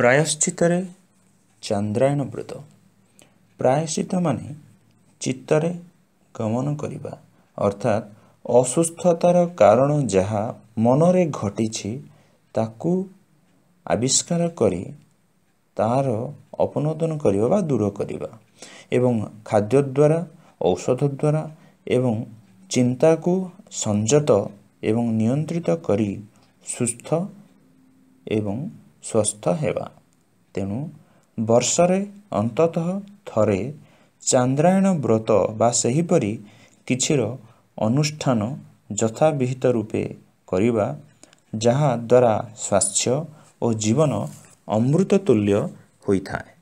ପ୍ରାୟଶ୍ଚିତରେ ଚାନ୍ଦ୍ରାୟଣ ବ୍ରତ ପ୍ରାୟଶ୍ଚିତ ମାନେ ଚିତ୍ତରେ ଗମନ କରିବା ଅର୍ଥାତ୍ ଅସୁସ୍ଥତାର କାରଣ ଯାହା ମନରେ ଘଟିଛି ତାକୁ ଆବିଷ୍କାର କରି ତା'ର ଅପନୋଦନ କରିବା ବା ଦୂର କରିବା ଏବଂ ଖାଦ୍ୟ ଦ୍ୱାରା ଔଷଧ ଦ୍ୱାରା ଏବଂ ଚିନ୍ତାକୁ ସଂଯତ ଏବଂ ନିୟନ୍ତ୍ରିତ କରି ସୁସ୍ଥ ଏବଂ ସ୍ୱସ୍ଥ ହେବା ତେଣୁ ବର୍ଷରେ ଅନ୍ତତଃ ଥରେ ଚାନ୍ଦ୍ରାୟଣ ବ୍ରତ ବା ସେହିପରି କିଛିର ଅନୁଷ୍ଠାନ ଯଥାବିହିତ ରୂପେ କରିବା ଯାହାଦ୍ୱାରା ସ୍ୱାସ୍ଥ୍ୟ ଓ ଜୀବନ ଅମୃତ ତୁଲ୍ୟ ହୋଇଥାଏ